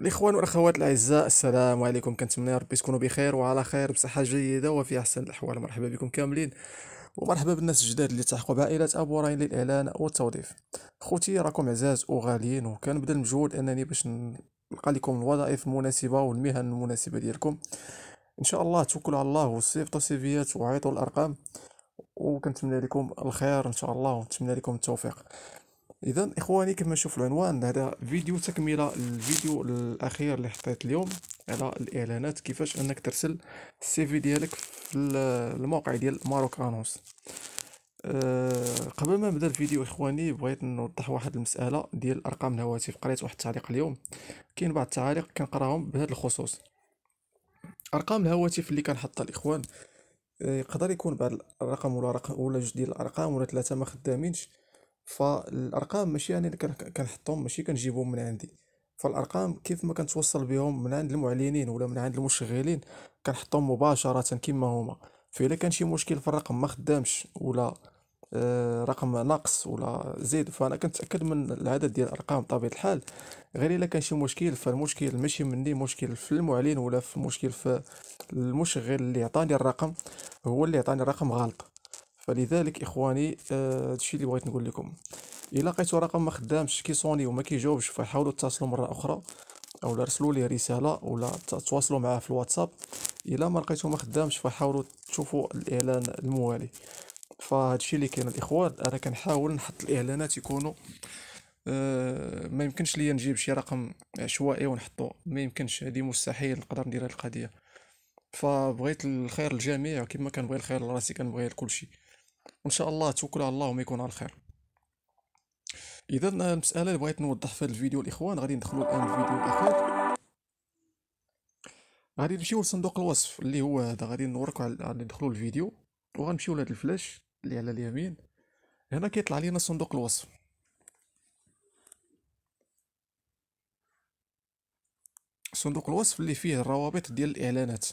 الاخوان والاخوات الاعزاء السلام عليكم كنتمنى ربي تكونوا بخير وعلى خير بصحه جيده وفي احسن الاحوال مرحبا بكم كاملين ومرحبا بالناس الجداد اللي تحقوا بعائلة أبو راين للإعلان والتوظيف خوتي راكم عزاز وغاليين وكنبدا المجهود أنني باش نلقى لكم الوظائف المناسبة والمهن المناسبة ديالكم إن شاء الله توكلوا على الله وصيفطوا سيفيات وعيطوا الأرقام وكنتمنى لكم الخير إن شاء الله ونتمنى لكم التوفيق اذا اخواني كما نشوف العنوان هذا فيديو تكمله الفيديو الاخير اللي حطيت اليوم على الاعلانات كيفاش انك ترسل السي في ديالك في الموقع ديال ماروك انونس أه قبل ما نبدا الفيديو اخواني بغيت نوضح واحد المساله ديال ارقام الهواتف قريت واحد التعليق اليوم كاين بعض التعاليق كنقراهم بهذا الخصوص ارقام الهواتف اللي كنحطها الاخوان آه، يقدر يكون بعض الرقم ولا رقم ولا جوج ديال الارقام ولا ثلاثه ما خدامينش فالارقام ماشي انا يعني كنحطهم ماشي كنجيبهم من عندي فالارقام كيف ما كنتوصل بهم من عند المعلنين ولا من عند المشغلين كنحطهم مباشره كما هما فإذا كان شي مشكل في الرقم ما خدامش ولا آه، رقم ناقص ولا زيد فانا كنتاكد من العدد ديال الارقام بطبيعه الحال غير الا كان شي مشكل فالمشكل ماشي مني مشكل في المعلن ولا في المشكل في المشغل اللي عطاني الرقم هو اللي عطاني الرقم غلط فلذلك اخواني آه، هادشي اللي بغيت نقول لكم الا لقيتو رقم ما خدامش كيصوني وما كيجاوبش فحاولوا تتصلوا مره اخرى او ارسلوا لي رساله ولا تواصلوا معاه في الواتساب الا ما لقيتو ما خدامش فحاولوا تشوفوا الاعلان الموالي فهادشي اللي كاين الاخوان انا كنحاول نحط الاعلانات يكونوا آه، ما يمكنش ليا نجيب شي رقم عشوائي ونحطو ما يمكنش هذه مستحيل نقدر ندير هذه القضيه فبغيت الخير للجميع كما كنبغي الخير لراسي كنبغي لكلشي وان شاء الله توكل على الله وما يكون على الخير اذا المساله اللي بغيت نوضح في هذا الفيديو الاخوان غادي ندخلوا الان الفيديو الاخر غادي نمشيو لصندوق الوصف اللي هو هذا غادي نوركو على ندخلوا الفيديو وغنمشيو لهاد الفلاش اللي على اليمين هنا كيطلع لينا صندوق الوصف صندوق الوصف اللي فيه الروابط ديال الاعلانات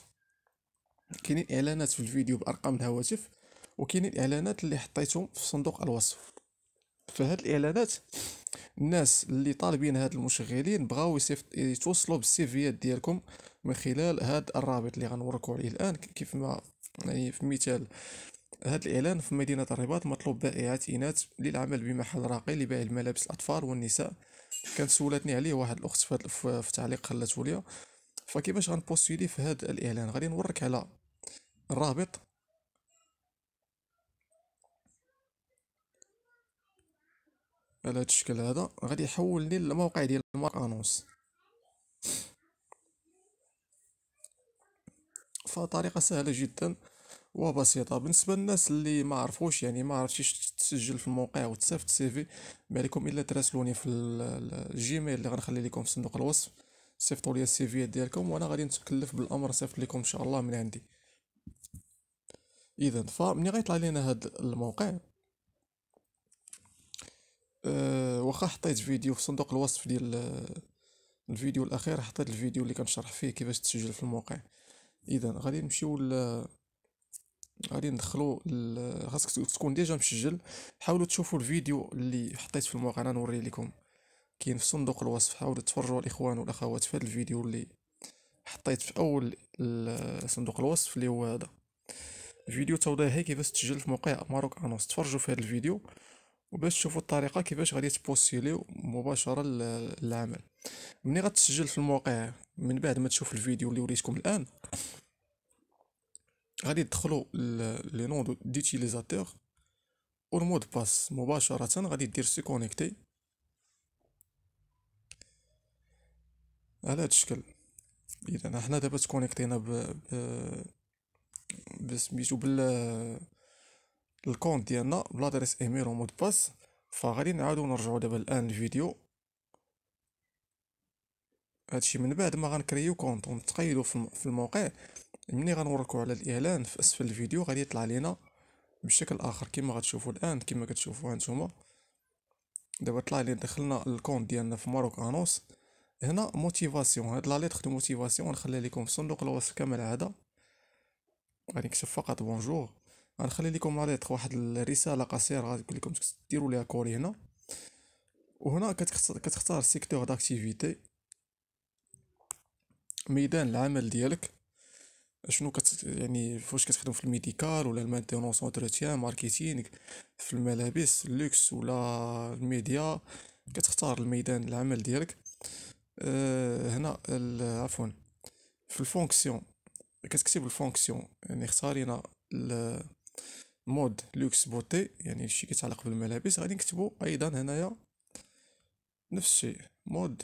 كاينين اعلانات في الفيديو بارقام الهواتف وكاينين الاعلانات اللي حطيتهم في صندوق الوصف فهاد الاعلانات الناس اللي طالبين هاد المشغلين بغاو يتوصلوا بالسيفيات ديالكم من خلال هاد الرابط اللي غنوركو عليه الان كيف ما يعني في مثال هاد الإعلان في مدينة الرباط مطلوب بائعات إناث للعمل بمحل راقي لبيع الملابس الأطفال والنساء كانت سولتني عليه واحد الأخت في, في تعليق خلاتو ليا فكيفاش غنبوستي في هاد الإعلان غادي نورك على الرابط على هاد الشكل هذا غادي يحول لي الموقع ديال المارك انونس فطريقه سهله جدا وبسيطه بالنسبه للناس اللي ما عرفوش يعني ما عرفتيش تسجل في الموقع وتصيفط السي في ما عليكم الا تراسلوني في الجيميل اللي غنخلي لكم في صندوق الوصف صيفطوا لي السي في ديالكم وانا غادي نتكلف بالامر نصيفط لكم ان شاء الله من عندي اذا فملي غيطلع لينا هذا الموقع آه، واخا حطيت فيديو في صندوق الوصف ديال آه، الفيديو الاخير حطيت الفيديو اللي كنشرح فيه كيفاش تسجل في الموقع اذا غادي نمشيو ل غادي ندخلو خاصك تكون ديجا مسجل حاولوا تشوفوا الفيديو اللي حطيت في الموقع انا نوريه لكم كاين في صندوق الوصف حاولوا تفرجوا الاخوان والاخوات في هذا الفيديو اللي حطيت في اول صندوق الوصف اللي هو هذا فيديو توضيحي كيفاش تسجل في موقع ماروك انوس تفرجوا في هذا الفيديو وباش تشوفوا الطريقه كيفاش غادي تبوستيليو مباشره للعمل ملي غتسجل في الموقع من بعد ما تشوف الفيديو اللي وريتكم الان غادي تدخلوا لي نون ديتيليزاتور والمود باس مباشره غادي دير سي كونيكتي على هذا الشكل اذا حنا دابا تكونيكتينا ب, ب... بسميتو بال الكونت ديالنا بلادريس ايميل ومود باس فغادي نعاودو نرجعو دابا الان الفيديو هادشي من بعد ما غنكريو كونت ونتقيدو في الموقع ملي غنوركو على الاعلان في اسفل الفيديو غادي يطلع لينا بشكل اخر كما غتشوفوا الان كما كتشوفوا هانتوما دابا طلع لي دخلنا الكونت ديالنا في ماروك انوس هنا موتيفاسيون هاد لا ليتر دو موتيفاسيون نخليها لكم في صندوق الوصف كما العاده غادي نكتب فقط بونجور غنخلي لكم لا ليتر واحد الرساله قصيره غنقول لكم ديروا ليها كوري هنا وهنا كتختار سيكتور داكتيفيتي ميدان العمل ديالك شنو كت يعني فاش كتخدم في الميديكال ولا المانتينونس اونتروتيان ماركتينغ في الملابس اللوكس ولا الميديا كتختار الميدان العمل ديالك أه هنا عفوا في الفونكسيون كتكتب الفونكسيون يعني اختارينا مود لوكس بوتي يعني الشيء كيتعلق بالملابس غادي نكتبو ايضا هنايا نفس الشيء مود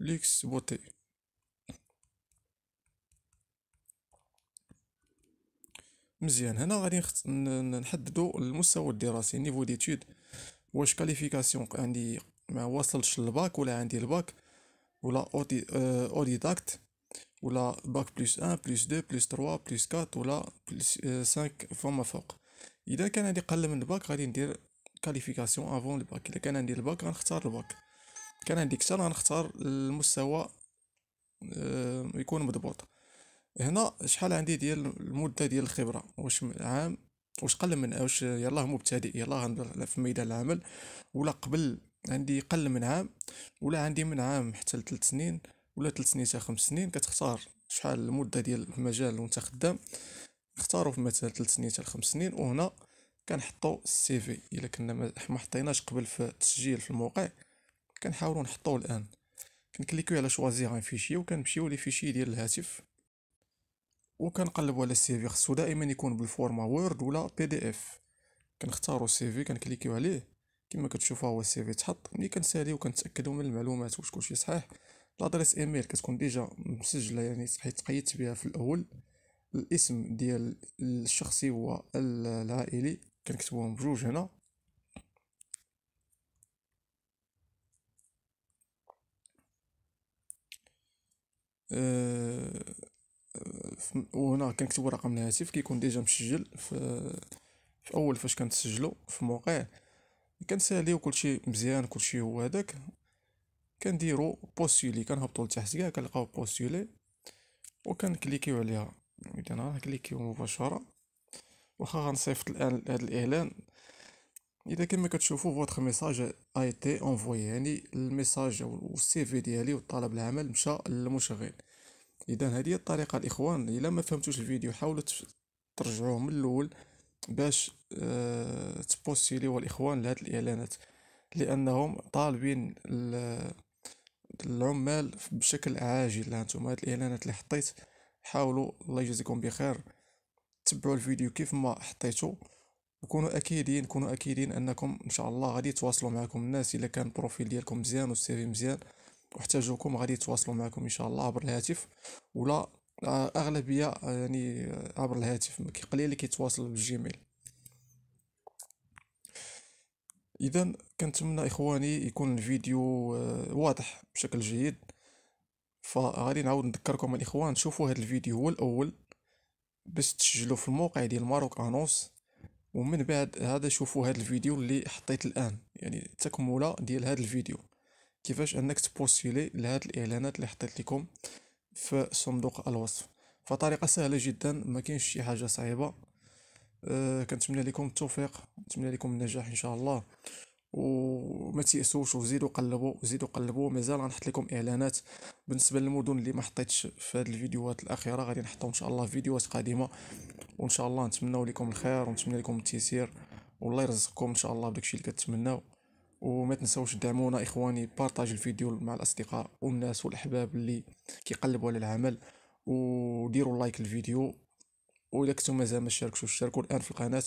لوكس بوتي مزيان هنا غادي نحددو المستوى الدراسي نيفو ديتود واش كاليفيكاسيون عندي ما وصلش للباك ولا عندي الباك ولا اودي آه، اوديداكت ولا باك بلس ان بلس دو بلس تروا بلس كات ولا بلس سانك فما فوق اذا كان عندي قل من الباك غادي ندير كاليفيكاسيون افون الباك اذا كان عندي الباك غنختار الباك كان عندي كثر غنختار المستوى euh، يكون مضبوط هنا شحال عندي ديال المده ديال الخبره واش عام واش قل من واش يلاه مبتدئ يلاه غندير في ميدان العمل ولا قبل عندي قل من عام ولا عندي من عام حتى لثلاث سنين ولا 3 سنين حتى 5 سنين كتختار شحال المده ديال المجال انت خدام نختاروا في مثلا 3 سنين حتى 5 سنين وهنا كنحطوا السي في الا كنا ما حطيناش قبل في التسجيل في الموقع كنحاولوا نحطوه الان كنكليكيو على شوازيغ ان فيشي وكنمشيو لي فيشي ديال الهاتف وكنقلبوا على السي في خصو دائما يكون بالفورما وورد ولا بي دي اف كنختاروا السي في كنكليكيو عليه كما كتشوفوا هو السي في تحط ملي كنساليو كنتاكدوا من المعلومات واش كلشي صحيح لادريس ايميل كتكون ديجا مسجله يعني صحيت تقيدت بها في الاول الاسم ديال الشخصي هو العائلي كنكتبوهم بجوج هنا آه، وهنا كنكتب رقم الهاتف كيكون ديجا مسجل في, في اول فاش كنتسجلوا في الموقع كنسالي كلشي مزيان كلشي هو هذاك كنديرو بوسيلي كنهبطو لتحت كاع كنلقاو بوسيلي وكنكليكيو عليها اذا راه كليكيو مباشره واخا غنصيفط الان هذا الاعلان اذا كما كتشوفوا فوتر ميساج اي تي اونفوي يعني الميساج او السي في ديالي وطلب العمل مشى للمشغل اذا هذه الطريقه الاخوان الا ما فهمتوش الفيديو حاولوا ترجعوه من الاول باش أه والاخوان الاخوان لهاد الاعلانات لانهم طالبين العمال بشكل عاجل هانتوما هاد الاعلانات اللي حطيت حاولوا الله يجازيكم بخير تبعوا الفيديو كيف ما حطيته وكونوا اكيدين كونوا اكيدين انكم ان شاء الله غادي يتواصلوا معكم الناس الا كان البروفيل ديالكم مزيان والسيفي مزيان واحتاجوكم غادي يتواصلوا معكم ان شاء الله عبر الهاتف ولا آه، اغلبيه آه، يعني آه، عبر الهاتف قليل اللي كيتواصل بالجيميل اذا كنتمنى اخواني يكون الفيديو آه، واضح بشكل جيد فغادي نعاود نذكركم الاخوان شوفوا هذا الفيديو هو الاول باش تسجلوا في الموقع ديال ماروك انونس ومن بعد هذا شوفوا هذا الفيديو اللي حطيت الان يعني تكمله ديال هذا الفيديو كيفاش انك تبوستيلي لهاد الاعلانات اللي حطيت لكم في صندوق الوصف فطريقه سهله جدا ما كاينش شي حاجه صعيبه آه، كنتمنى لكم التوفيق نتمنى لكم النجاح ان شاء الله وما تيأسوش وزيدوا قلبوا وزيدوا قلبوا مازال غنحط لكم اعلانات بالنسبه للمدن اللي ما حطيتش في هذه الفيديوهات الاخيره غادي نحطهم ان شاء الله في فيديوهات قادمه وان شاء الله نتمنوا لكم الخير ونتمنى لكم التيسير والله يرزقكم ان شاء الله بداكشي اللي كتمناو وما تنساوش دعمونا اخواني بارطاج الفيديو مع الاصدقاء والناس والاحباب اللي كيقلبوا على العمل وديروا لايك الفيديو وإذا كنتو مازال ما شاركتوش شاركوا الآن في القناة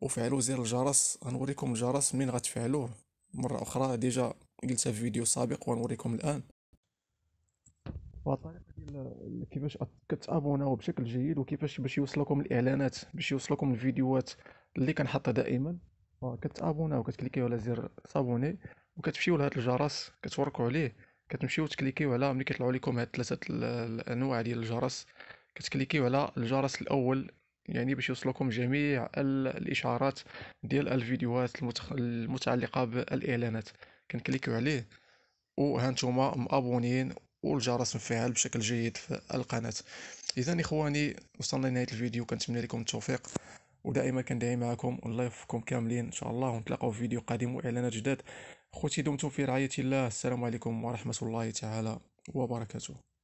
وفعلوا زر الجرس غنوريكم الجرس منين غتفعلوه مرة أخرى ديجا قلتها في فيديو سابق وغنوريكم الآن وطريقة ديال كيفاش كتابوناو بشكل جيد وكيفاش باش يوصلكم الإعلانات باش يوصلكم الفيديوهات اللي كنحطها دائما آه، كتابوناو كتكليكيو على زر صابوني وكتمشيو لهاد الجرس كتوركو عليه كتمشيو تكليكيو على ملي كيطلعوا لكم هاد ثلاثه الانواع ديال الجرس كتكليكيو على الجرس الاول يعني باش يوصلكم جميع الاشعارات ديال الفيديوهات المتخ... المتعلقه بالاعلانات كنكليكيو عليه وهانتوما مابونيين والجرس مفعل بشكل جيد في القناه اذا اخواني وصلنا لنهايه الفيديو كنتمنى لكم التوفيق ودائما كندعي معكم والله يوفقكم كاملين ان شاء الله ونتلاقاو في فيديو قادم واعلانات جداد خوتي دمتم في رعايه الله السلام عليكم ورحمه الله تعالى وبركاته